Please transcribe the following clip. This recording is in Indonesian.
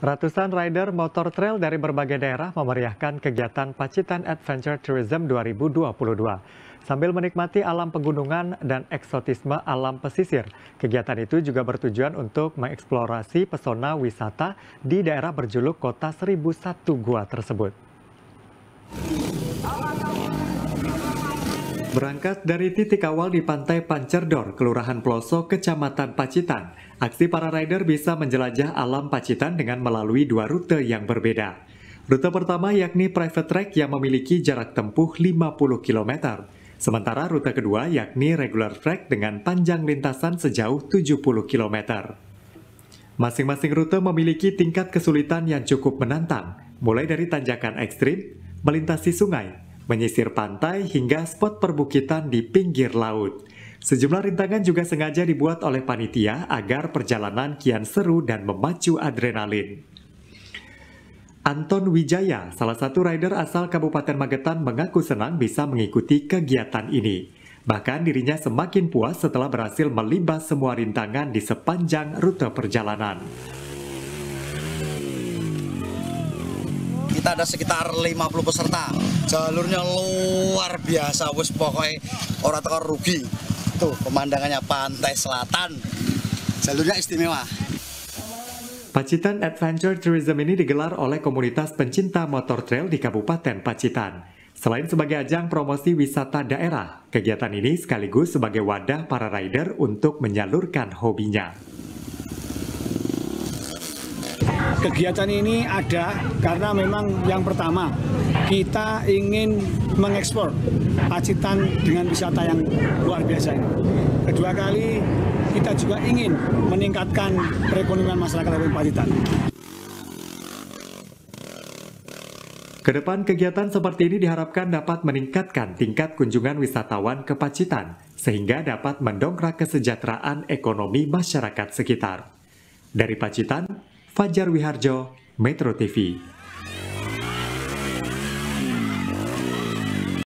Ratusan rider motor trail dari berbagai daerah memeriahkan kegiatan Pacitan Adventure Tourism 2022. Sambil menikmati alam pegunungan dan eksotisme alam pesisir, kegiatan itu juga bertujuan untuk mengeksplorasi pesona wisata di daerah berjuluk Kota 1001 Gua tersebut. Berangkat dari titik awal di Pantai Pancerdor, Kelurahan Peloso, Kecamatan Pacitan, aksi para rider bisa menjelajah alam Pacitan dengan melalui dua rute yang berbeda. Rute pertama yakni private track yang memiliki jarak tempuh 50 km, sementara rute kedua yakni regular track dengan panjang lintasan sejauh 70 km. Masing-masing rute memiliki tingkat kesulitan yang cukup menantang, mulai dari tanjakan ekstrim, melintasi sungai, menyisir pantai hingga spot perbukitan di pinggir laut. Sejumlah rintangan juga sengaja dibuat oleh panitia agar perjalanan kian seru dan memacu adrenalin. Anton Wijaya, salah satu rider asal Kabupaten Magetan mengaku senang bisa mengikuti kegiatan ini. Bahkan dirinya semakin puas setelah berhasil melibas semua rintangan di sepanjang rute perjalanan. kita ada sekitar 50 peserta jalurnya luar biasa wis pokoknya orang tekor rugi tuh pemandangannya pantai selatan jalurnya istimewa Pacitan Adventure Tourism ini digelar oleh komunitas pencinta motor trail di Kabupaten Pacitan. Selain sebagai ajang promosi wisata daerah, kegiatan ini sekaligus sebagai wadah para rider untuk menyalurkan hobinya. Kegiatan ini ada karena memang yang pertama kita ingin mengekspor Pacitan dengan wisata yang luar biasa ini. Kedua kali kita juga ingin meningkatkan perekonomian masyarakat Kabupaten Pacitan. Kedepan kegiatan seperti ini diharapkan dapat meningkatkan tingkat kunjungan wisatawan ke Pacitan, sehingga dapat mendongkrak kesejahteraan ekonomi masyarakat sekitar. Dari Pacitan, Fajar Wiharjo, Metro TV.